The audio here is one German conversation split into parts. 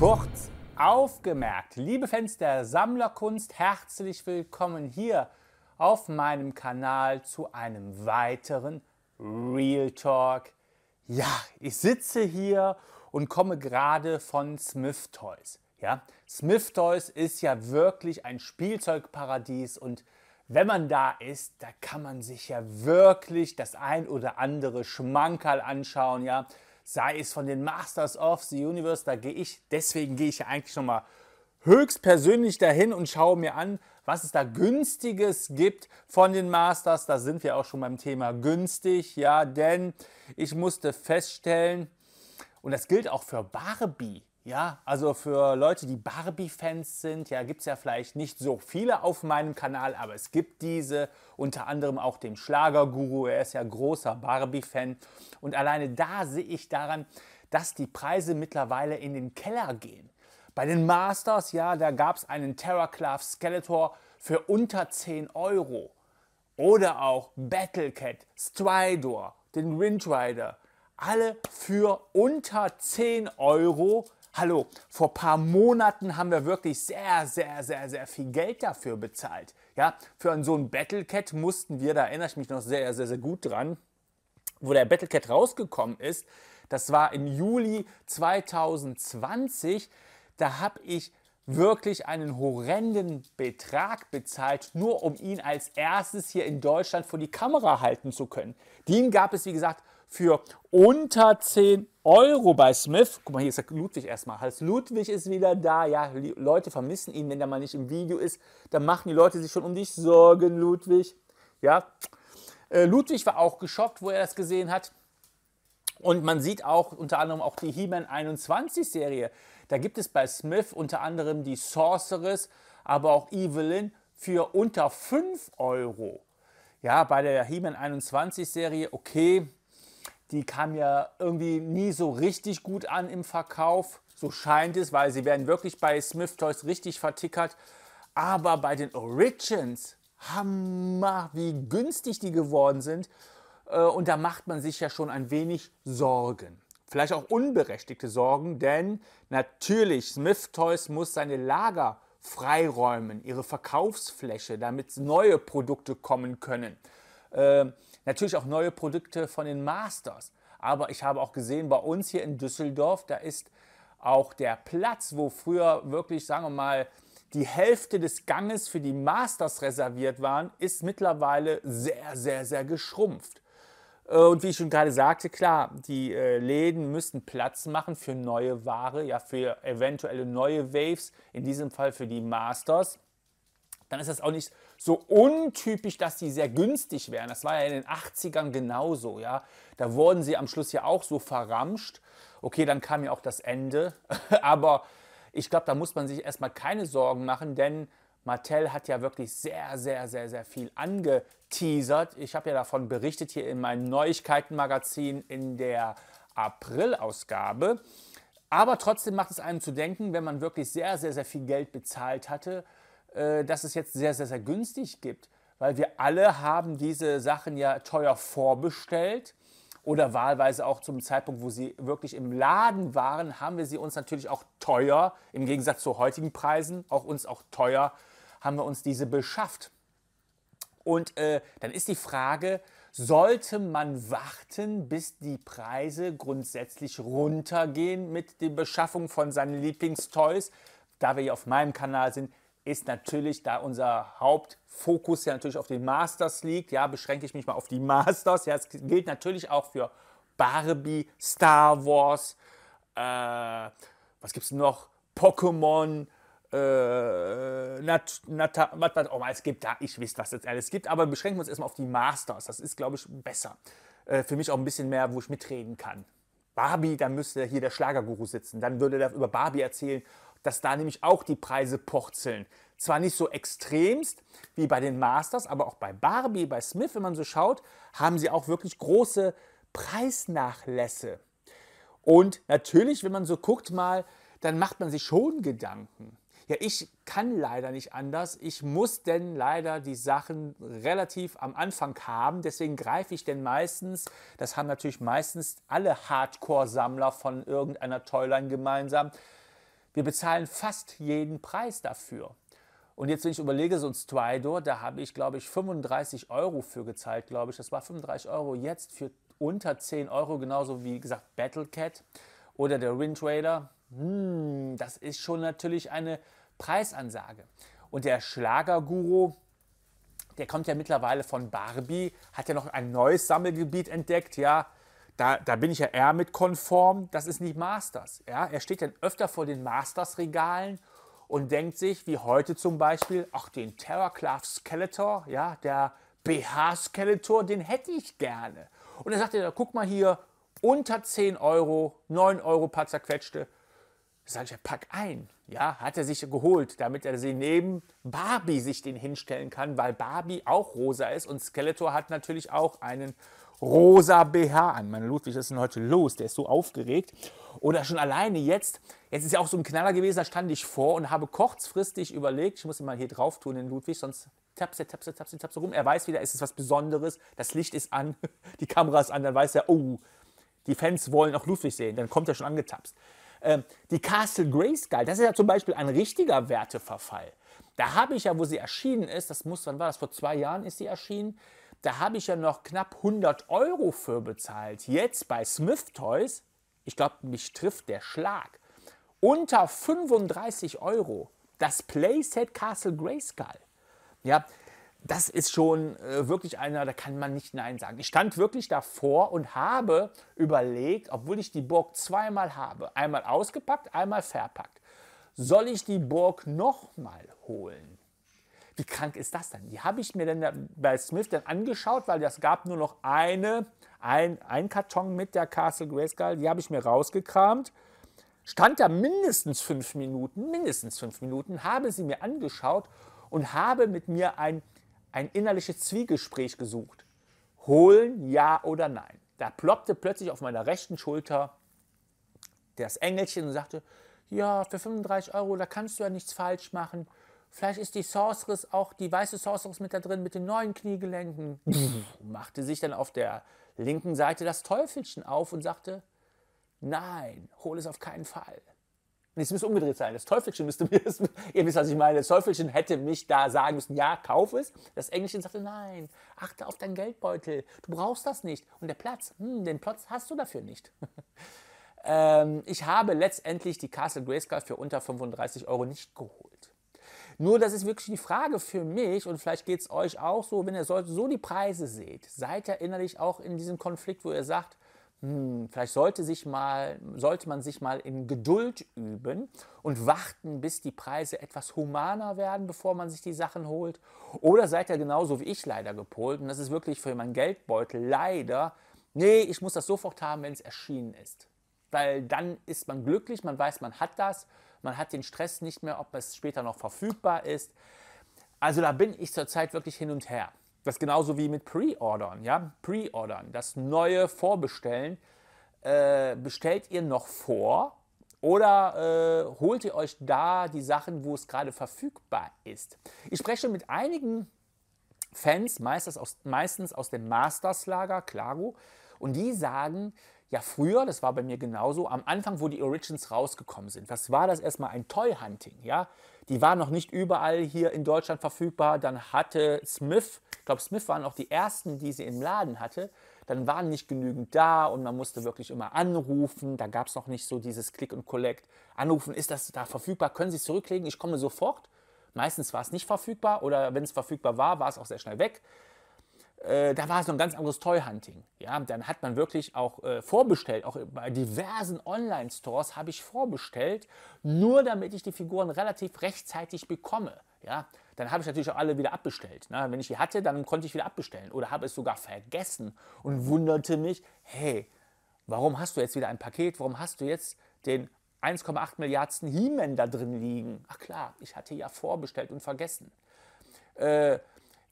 Kurz aufgemerkt, liebe Fans der Sammlerkunst, herzlich willkommen hier auf meinem Kanal zu einem weiteren Real Talk. Ja, ich sitze hier und komme gerade von Smith Toys. Ja, Smith Toys ist ja wirklich ein Spielzeugparadies und wenn man da ist, da kann man sich ja wirklich das ein oder andere Schmankerl anschauen, ja sei es von den Masters of the Universe, da gehe ich, deswegen gehe ich ja eigentlich schon mal höchstpersönlich dahin und schaue mir an, was es da günstiges gibt von den Masters. Da sind wir auch schon beim Thema günstig, ja, denn ich musste feststellen, und das gilt auch für Barbie. Ja, also für Leute, die Barbie-Fans sind, ja, gibt es ja vielleicht nicht so viele auf meinem Kanal, aber es gibt diese, unter anderem auch dem Schlagerguru. Er ist ja großer Barbie-Fan. Und alleine da sehe ich daran, dass die Preise mittlerweile in den Keller gehen. Bei den Masters, ja, da gab es einen Terraclave Skeletor für unter 10 Euro. Oder auch Battlecat, Stridor, den Windrider. Alle für unter 10 Euro Hallo, vor ein paar Monaten haben wir wirklich sehr, sehr, sehr, sehr viel Geld dafür bezahlt. Ja, für so ein Battlecat mussten wir, da erinnere ich mich noch sehr, sehr, sehr gut dran, wo der Battlecat rausgekommen ist, das war im Juli 2020, da habe ich wirklich einen horrenden Betrag bezahlt, nur um ihn als erstes hier in Deutschland vor die Kamera halten zu können. Den gab es, wie gesagt, für unter 10 Euro bei Smith. Guck mal, hier ist der Ludwig erstmal. Hals Ludwig ist wieder da. Ja, die Leute vermissen ihn, wenn der mal nicht im Video ist. Dann machen die Leute sich schon um dich Sorgen, Ludwig. Ja, äh, Ludwig war auch geschockt, wo er das gesehen hat. Und man sieht auch unter anderem auch die He-Man 21 Serie. Da gibt es bei Smith unter anderem die Sorceress, aber auch Evelyn für unter 5 Euro. Ja, bei der He-Man 21 Serie, okay, die kam ja irgendwie nie so richtig gut an im Verkauf. So scheint es, weil sie werden wirklich bei Smith Toys richtig vertickert. Aber bei den Origins, Hammer, wie günstig die geworden sind. Äh, und da macht man sich ja schon ein wenig Sorgen. Vielleicht auch unberechtigte Sorgen, denn natürlich, Smith Toys muss seine Lager freiräumen, ihre Verkaufsfläche, damit neue Produkte kommen können. Äh, Natürlich auch neue Produkte von den Masters. Aber ich habe auch gesehen, bei uns hier in Düsseldorf, da ist auch der Platz, wo früher wirklich, sagen wir mal, die Hälfte des Ganges für die Masters reserviert waren, ist mittlerweile sehr, sehr, sehr geschrumpft. Äh, und wie ich schon gerade sagte, klar, die äh, Läden müssen Platz machen für neue Ware, ja, für eventuelle neue Waves, in diesem Fall für die Masters. Dann ist das auch nicht so untypisch, dass die sehr günstig wären. Das war ja in den 80ern genauso, ja. Da wurden sie am Schluss ja auch so verramscht. Okay, dann kam ja auch das Ende. Aber ich glaube, da muss man sich erstmal keine Sorgen machen, denn Mattel hat ja wirklich sehr, sehr, sehr, sehr viel angeteasert. Ich habe ja davon berichtet hier in meinem Neuigkeitenmagazin in der April-Ausgabe. Aber trotzdem macht es einem zu denken, wenn man wirklich sehr, sehr, sehr viel Geld bezahlt hatte, äh, dass es jetzt sehr, sehr, sehr günstig gibt, weil wir alle haben diese Sachen ja teuer vorbestellt oder wahlweise auch zum Zeitpunkt, wo sie wirklich im Laden waren, haben wir sie uns natürlich auch teuer, im Gegensatz zu heutigen Preisen, auch uns auch teuer, haben wir uns diese beschafft. Und äh, dann ist die Frage, sollte man warten, bis die Preise grundsätzlich runtergehen mit der Beschaffung von seinen Lieblingstoys? Da wir hier auf meinem Kanal sind, ist natürlich, da unser Hauptfokus ja natürlich auf den Masters liegt, ja, beschränke ich mich mal auf die Masters. Ja, es gilt natürlich auch für Barbie, Star Wars, äh, was es noch? Pokémon, äh, Nat, Nat, Nat, Nat, oh mal, es gibt da, ich weiß, was jetzt alles gibt, aber beschränken wir uns erstmal auf die Masters. Das ist, glaube ich, besser. Äh, für mich auch ein bisschen mehr, wo ich mitreden kann. Barbie, dann müsste hier der Schlagerguru sitzen. Dann würde er über Barbie erzählen dass da nämlich auch die Preise purzeln. Zwar nicht so extremst wie bei den Masters, aber auch bei Barbie, bei Smith, wenn man so schaut, haben sie auch wirklich große Preisnachlässe. Und natürlich, wenn man so guckt mal, dann macht man sich schon Gedanken. Ja, ich kann leider nicht anders. Ich muss denn leider die Sachen relativ am Anfang haben. Deswegen greife ich denn meistens, das haben natürlich meistens alle Hardcore-Sammler von irgendeiner Toyline gemeinsam, wir bezahlen fast jeden Preis dafür. Und jetzt, wenn ich überlege, so ein Stridor, da habe ich, glaube ich, 35 Euro für gezahlt, glaube ich. Das war 35 Euro jetzt für unter 10 Euro, genauso wie gesagt Battle Cat oder der Wind Raider. Hm, das ist schon natürlich eine Preisansage. Und der Schlagerguru, der kommt ja mittlerweile von Barbie, hat ja noch ein neues Sammelgebiet entdeckt, ja da, da bin ich ja eher mit konform, das ist nicht Masters. Ja? Er steht dann öfter vor den Masters-Regalen und denkt sich, wie heute zum Beispiel, ach, den Terrorclav Skeletor, ja, der BH-Skeletor, den hätte ich gerne. Und er sagt er, guck mal hier, unter 10 Euro, 9 Euro paar zerquetschte. Da sage ich, ja, pack ein ja, hat er sich geholt, damit er sie neben Barbie sich den hinstellen kann, weil Barbie auch rosa ist und Skeletor hat natürlich auch einen rosa BH an. Mein Ludwig, was ist denn heute los? Der ist so aufgeregt. Oder schon alleine jetzt, jetzt ist ja auch so ein Knaller gewesen, da stand ich vor und habe kurzfristig überlegt, ich muss ihn mal hier drauf tun, den Ludwig, sonst tapse, tapse, tapse, tapse rum. Er weiß wieder, es ist was Besonderes, das Licht ist an, die Kamera ist an, dann weiß er, oh, die Fans wollen auch Ludwig sehen, dann kommt er schon angetapst. Ähm, die Castle Grayskull, das ist ja zum Beispiel ein richtiger Werteverfall. Da habe ich ja, wo sie erschienen ist, das muss, wann war das, vor zwei Jahren ist sie erschienen, da habe ich ja noch knapp 100 Euro für bezahlt. Jetzt bei Smith Toys, ich glaube, mich trifft der Schlag, unter 35 Euro das Playset Castle Grayskull. Ja, das ist schon äh, wirklich einer, da kann man nicht Nein sagen. Ich stand wirklich davor und habe überlegt, obwohl ich die Burg zweimal habe, einmal ausgepackt, einmal verpackt, soll ich die Burg nochmal holen? Wie krank ist das denn? Die habe ich mir dann bei Smith dann angeschaut, weil es gab nur noch eine, ein, ein Karton mit der Castle Grayskull, die habe ich mir rausgekramt stand da mindestens fünf Minuten, mindestens fünf Minuten, habe sie mir angeschaut und habe mit mir ein ein innerliches Zwiegespräch gesucht. Holen, ja oder nein. Da ploppte plötzlich auf meiner rechten Schulter das Engelchen und sagte, ja, für 35 Euro, da kannst du ja nichts falsch machen. Vielleicht ist die Sorceress auch, die weiße Sorceress mit da drin, mit den neuen Kniegelenken. machte sich dann auf der linken Seite das Teufelchen auf und sagte, nein, hol es auf keinen Fall. Nee, es müsste umgedreht sein. Das Teufelchen müsste mir, das, ihr wisst, was ich meine, das Teufelchen hätte mich da sagen müssen, ja, kauf es. Das Englischen sagte, nein, achte auf deinen Geldbeutel, du brauchst das nicht. Und der Platz, hm, den Platz hast du dafür nicht. ähm, ich habe letztendlich die Castle Grayscale für unter 35 Euro nicht geholt. Nur das ist wirklich die Frage für mich und vielleicht geht es euch auch so, wenn ihr so die Preise seht, seid ihr innerlich auch in diesem Konflikt, wo ihr sagt, hm, vielleicht sollte, sich mal, sollte man sich mal in Geduld üben und warten, bis die Preise etwas humaner werden, bevor man sich die Sachen holt. Oder seid ihr genauso wie ich leider gepolt und das ist wirklich für meinen Geldbeutel leider, nee, ich muss das sofort haben, wenn es erschienen ist. Weil dann ist man glücklich, man weiß, man hat das, man hat den Stress nicht mehr, ob es später noch verfügbar ist. Also da bin ich zurzeit wirklich hin und her. Das genauso wie mit Pre-Ordern, ja, Pre-Ordern, das neue Vorbestellen. Äh, bestellt ihr noch vor oder äh, holt ihr euch da die Sachen, wo es gerade verfügbar ist? Ich spreche mit einigen Fans, meistens aus, meistens aus dem Masters-Lager, Claro, und die sagen, ja, früher, das war bei mir genauso, am Anfang, wo die Origins rausgekommen sind, was war das erstmal ein Toy Hunting, ja? Die waren noch nicht überall hier in Deutschland verfügbar, dann hatte Smith, ich glaube Smith waren auch die ersten, die sie im Laden hatte, dann waren nicht genügend da und man musste wirklich immer anrufen, da gab es noch nicht so dieses Click und Collect. Anrufen, ist das da verfügbar, können Sie zurücklegen, ich komme sofort. Meistens war es nicht verfügbar oder wenn es verfügbar war, war es auch sehr schnell weg. Äh, da war es noch ein ganz anderes Toy-Hunting. Ja, dann hat man wirklich auch äh, vorbestellt. Auch bei diversen Online-Stores habe ich vorbestellt, nur damit ich die Figuren relativ rechtzeitig bekomme. Ja, dann habe ich natürlich auch alle wieder abbestellt. Na, ne. wenn ich die hatte, dann konnte ich wieder abbestellen oder habe es sogar vergessen und wunderte mich, hey, warum hast du jetzt wieder ein Paket? Warum hast du jetzt den 1,8 Milliarden He-Man da drin liegen? Ach klar, ich hatte ja vorbestellt und vergessen. Äh,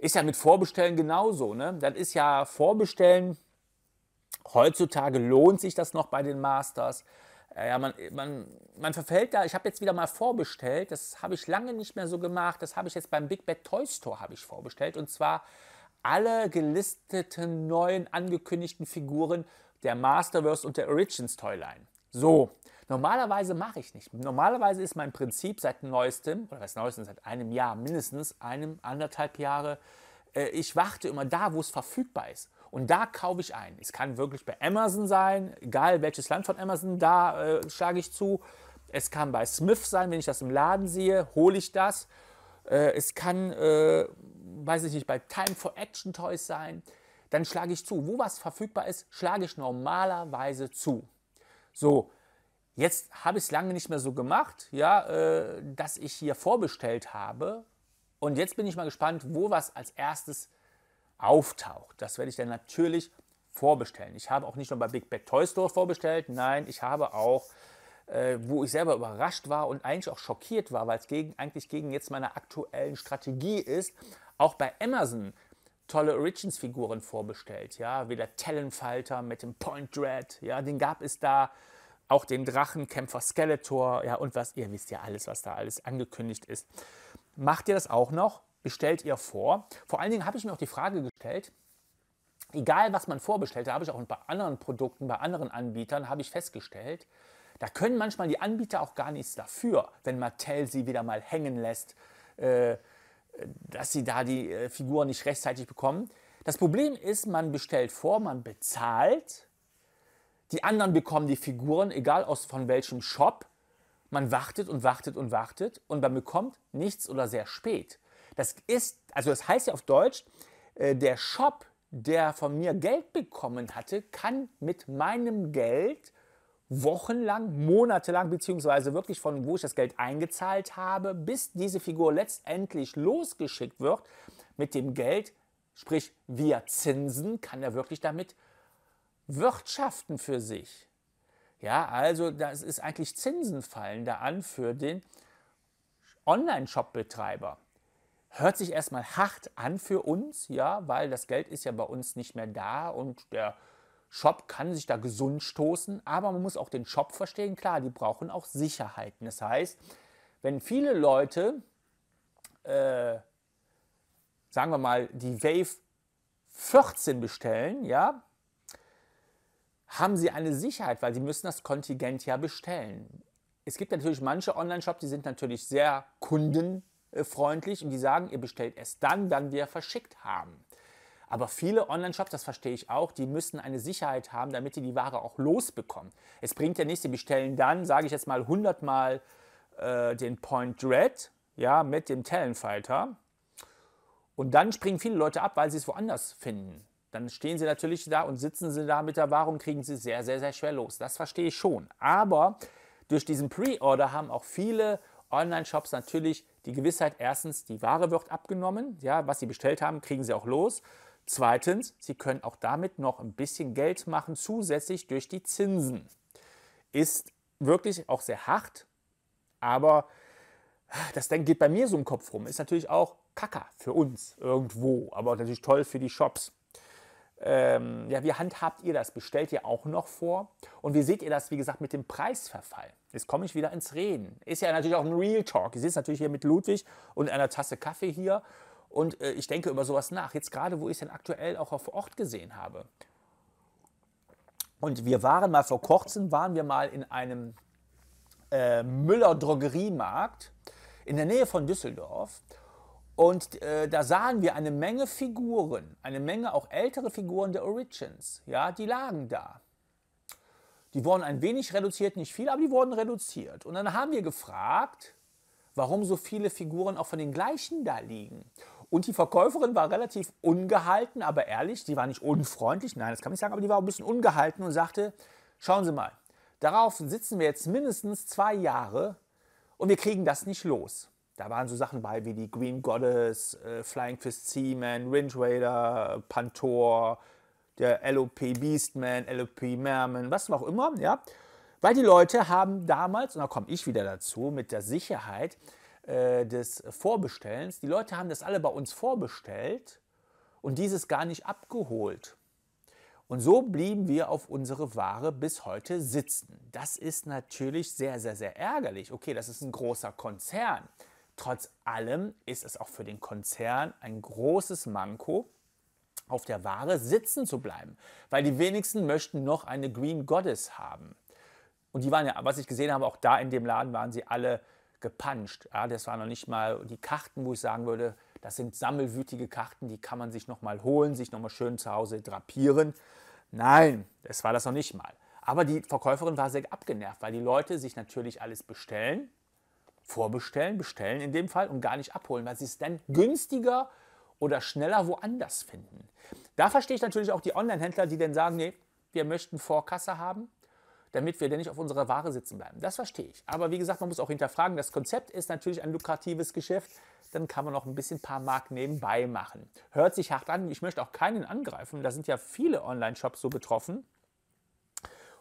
ist ja mit Vorbestellen genauso. Ne? Das ist ja Vorbestellen. Heutzutage lohnt sich das noch bei den Masters. Äh, ja, man, man, man verfällt da. Ich habe jetzt wieder mal vorbestellt. Das habe ich lange nicht mehr so gemacht. Das habe ich jetzt beim Big Bad Toy Store ich vorbestellt. Und zwar alle gelisteten neuen angekündigten Figuren der Masterverse und der Origins Toyline. So, Normalerweise mache ich nicht. Normalerweise ist mein Prinzip seit neuestem, oder was neuestem, seit einem Jahr mindestens, einem, anderthalb Jahre, äh, ich warte immer da, wo es verfügbar ist. Und da kaufe ich ein. Es kann wirklich bei Amazon sein, egal welches Land von Amazon, da äh, schlage ich zu. Es kann bei Smith sein, wenn ich das im Laden sehe, hole ich das. Äh, es kann, äh, weiß ich nicht, bei Time for Action Toys sein. Dann schlage ich zu. Wo was verfügbar ist, schlage ich normalerweise zu. So, Jetzt habe ich es lange nicht mehr so gemacht, ja, äh, dass ich hier vorbestellt habe. Und jetzt bin ich mal gespannt, wo was als erstes auftaucht. Das werde ich dann natürlich vorbestellen. Ich habe auch nicht nur bei Big Bad Toy Store vorbestellt, nein, ich habe auch, äh, wo ich selber überrascht war und eigentlich auch schockiert war, weil es gegen, eigentlich gegen jetzt meine aktuellen Strategie ist, auch bei Amazon tolle Origins-Figuren vorbestellt. Ja, wie der Talonfalter mit dem Point Dread, ja, den gab es da auch den Drachenkämpfer Skeletor, ja, und was, ihr wisst ja alles, was da alles angekündigt ist. Macht ihr das auch noch? Bestellt ihr vor? Vor allen Dingen habe ich mir auch die Frage gestellt, egal was man vorbestellt, da habe ich auch bei anderen Produkten, bei anderen Anbietern, habe ich festgestellt, da können manchmal die Anbieter auch gar nichts dafür, wenn Mattel sie wieder mal hängen lässt, äh, dass sie da die äh, Figuren nicht rechtzeitig bekommen. Das Problem ist, man bestellt vor, man bezahlt die anderen bekommen die Figuren, egal aus von welchem Shop. Man wartet und wartet und wartet und man bekommt nichts oder sehr spät. Das ist, also das heißt ja auf Deutsch, äh, der Shop, der von mir Geld bekommen hatte, kann mit meinem Geld wochenlang, monatelang, beziehungsweise wirklich von wo ich das Geld eingezahlt habe, bis diese Figur letztendlich losgeschickt wird, mit dem Geld, sprich via Zinsen, kann er wirklich damit wirtschaften für sich. Ja, also das ist eigentlich Zinsen da an für den Online-Shop-Betreiber. Hört sich erstmal hart an für uns, ja, weil das Geld ist ja bei uns nicht mehr da und der Shop kann sich da gesund stoßen, aber man muss auch den Shop verstehen. Klar, die brauchen auch Sicherheiten. Das heißt, wenn viele Leute, äh, sagen wir mal, die Wave 14 bestellen, ja, haben sie eine Sicherheit, weil sie müssen das Kontingent ja bestellen. Es gibt natürlich manche Online-Shops, die sind natürlich sehr kundenfreundlich und die sagen, ihr bestellt es dann, wann wir verschickt haben. Aber viele Online-Shops, das verstehe ich auch, die müssen eine Sicherheit haben, damit die die Ware auch losbekommen. Es bringt ja nichts, sie bestellen dann, sage ich jetzt mal, 100 Mal äh, den Point Dread, ja, mit dem Talonfighter. Und dann springen viele Leute ab, weil sie es woanders finden dann stehen sie natürlich da und sitzen sie da mit der Ware und kriegen sie sehr, sehr, sehr schwer los. Das verstehe ich schon. Aber durch diesen Pre-Order haben auch viele Online-Shops natürlich die Gewissheit, erstens, die Ware wird abgenommen, ja, was sie bestellt haben, kriegen sie auch los. Zweitens, sie können auch damit noch ein bisschen Geld machen, zusätzlich durch die Zinsen. Ist wirklich auch sehr hart, aber das geht bei mir so im Kopf rum. Ist natürlich auch Kacker für uns irgendwo, aber natürlich toll für die Shops ähm, ja, wie handhabt ihr das? Bestellt ihr auch noch vor? Und wie seht ihr das, wie gesagt, mit dem Preisverfall? Jetzt komme ich wieder ins Reden. Ist ja natürlich auch ein Real Talk. Ich sitze natürlich hier mit Ludwig und einer Tasse Kaffee hier und äh, ich denke über sowas nach. Jetzt gerade, wo ich es denn aktuell auch auf Ort gesehen habe. Und wir waren mal vor kurzem, waren wir mal in einem äh, Müller-Drogeriemarkt in der Nähe von Düsseldorf und äh, da sahen wir eine Menge Figuren, eine Menge auch ältere Figuren der Origins. Ja, die lagen da. Die wurden ein wenig reduziert, nicht viel, aber die wurden reduziert. Und dann haben wir gefragt, warum so viele Figuren auch von den gleichen da liegen. Und die Verkäuferin war relativ ungehalten, aber ehrlich, die war nicht unfreundlich, nein, das kann ich sagen, aber die war ein bisschen ungehalten und sagte, schauen Sie mal, darauf sitzen wir jetzt mindestens zwei Jahre und wir kriegen das nicht los. Da waren so Sachen bei wie die Green Goddess, äh, Flying Fist Seaman, Ringe Raider, Pantor, der LOP Beastman, LOP Merman, was auch immer, ja. Weil die Leute haben damals, und da komme ich wieder dazu, mit der Sicherheit äh, des Vorbestellens, die Leute haben das alle bei uns vorbestellt und dieses gar nicht abgeholt. Und so blieben wir auf unsere Ware bis heute sitzen. Das ist natürlich sehr, sehr, sehr ärgerlich. Okay, das ist ein großer Konzern. Trotz allem ist es auch für den Konzern ein großes Manko, auf der Ware sitzen zu bleiben, weil die wenigsten möchten noch eine Green Goddess haben. Und die waren ja, was ich gesehen habe, auch da in dem Laden waren sie alle gepanscht. Ja, das waren noch nicht mal die Karten, wo ich sagen würde, das sind sammelwütige Karten, die kann man sich nochmal holen, sich nochmal schön zu Hause drapieren. Nein, das war das noch nicht mal. Aber die Verkäuferin war sehr abgenervt, weil die Leute sich natürlich alles bestellen vorbestellen, bestellen in dem Fall und gar nicht abholen, weil sie es dann günstiger oder schneller woanders finden. Da verstehe ich natürlich auch die Online-Händler, die dann sagen, nee, wir möchten Vorkasse haben, damit wir denn nicht auf unserer Ware sitzen bleiben. Das verstehe ich. Aber wie gesagt, man muss auch hinterfragen, das Konzept ist natürlich ein lukratives Geschäft, dann kann man noch ein bisschen paar Mark nebenbei machen. Hört sich hart an, ich möchte auch keinen angreifen, da sind ja viele Online-Shops so betroffen.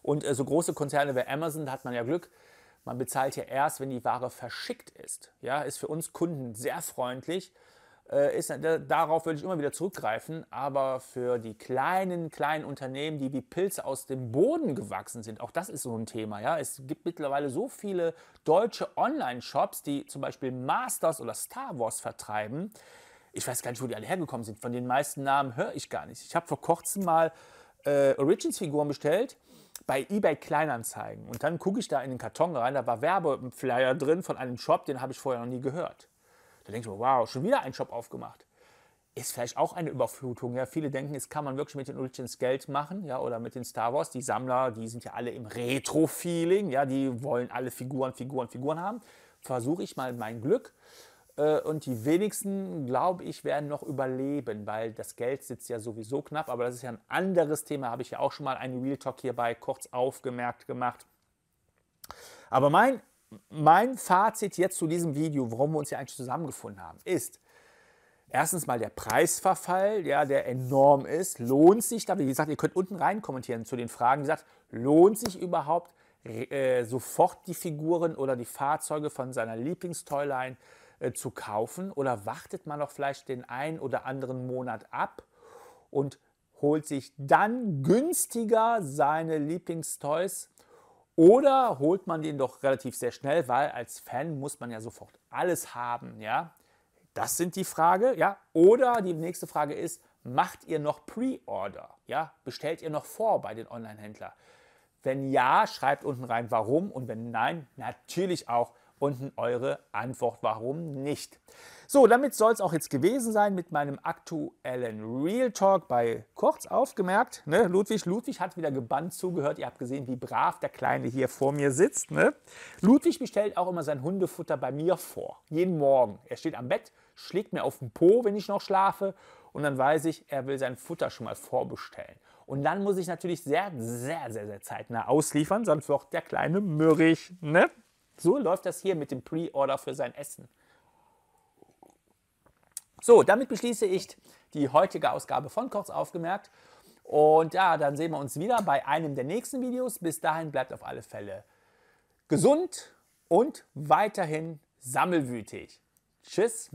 Und äh, so große Konzerne wie Amazon, da hat man ja Glück, man bezahlt ja erst, wenn die Ware verschickt ist. Ja, ist für uns Kunden sehr freundlich. Äh, ist, darauf würde ich immer wieder zurückgreifen, aber für die kleinen, kleinen Unternehmen, die wie Pilze aus dem Boden gewachsen sind, auch das ist so ein Thema. Ja? Es gibt mittlerweile so viele deutsche Online-Shops, die zum Beispiel Masters oder Star Wars vertreiben. Ich weiß gar nicht, wo die alle hergekommen sind. Von den meisten Namen höre ich gar nicht. Ich habe vor kurzem mal äh, Origins-Figuren bestellt bei eBay Kleinanzeigen. Und dann gucke ich da in den Karton rein, da war Werbeflyer drin von einem Shop, den habe ich vorher noch nie gehört. Da denke ich mir, wow, schon wieder ein Shop aufgemacht. Ist vielleicht auch eine Überflutung. Ja, viele denken, das kann man wirklich mit den Origins Geld machen, ja, oder mit den Star Wars. Die Sammler, die sind ja alle im Retro-Feeling, ja, die wollen alle Figuren, Figuren, Figuren haben. Versuche ich mal mein Glück äh, und die wenigsten, glaube ich, werden noch überleben, weil das Geld sitzt ja sowieso knapp. Aber das ist ja ein anderes Thema, habe ich ja auch schon mal einen Real Talk hierbei kurz aufgemerkt gemacht. Aber mein, mein Fazit jetzt zu diesem Video, warum wir uns hier eigentlich zusammengefunden haben, ist, Erstens mal der Preisverfall, ja, der enorm ist. Lohnt sich da, wie gesagt, ihr könnt unten rein kommentieren zu den Fragen. Wie gesagt, lohnt sich überhaupt äh, sofort die Figuren oder die Fahrzeuge von seiner Lieblingstoyline äh, zu kaufen oder wartet man noch vielleicht den einen oder anderen Monat ab und holt sich dann günstiger seine Lieblingstoys oder holt man den doch relativ sehr schnell, weil als Fan muss man ja sofort alles haben, ja? Das sind die Frage, ja? Oder die nächste Frage ist, macht ihr noch Pre-Order, ja? Bestellt ihr noch vor bei den Online-Händlern? Wenn ja, schreibt unten rein, warum und wenn nein, natürlich auch, unten eure Antwort, warum nicht. So, damit soll es auch jetzt gewesen sein mit meinem aktuellen Real Talk bei Kurz aufgemerkt. Ne? Ludwig, Ludwig hat wieder gebannt zugehört. Ihr habt gesehen, wie brav der Kleine hier vor mir sitzt. Ne? Ludwig bestellt auch immer sein Hundefutter bei mir vor. Jeden Morgen. Er steht am Bett, schlägt mir auf den Po, wenn ich noch schlafe. Und dann weiß ich, er will sein Futter schon mal vorbestellen. Und dann muss ich natürlich sehr, sehr, sehr, sehr zeitnah ausliefern, sonst wird der Kleine mürrig. Ne? So läuft das hier mit dem Pre-Order für sein Essen. So, damit beschließe ich die heutige Ausgabe von Kurz aufgemerkt. Und ja, dann sehen wir uns wieder bei einem der nächsten Videos. Bis dahin bleibt auf alle Fälle gesund und weiterhin sammelwütig. Tschüss.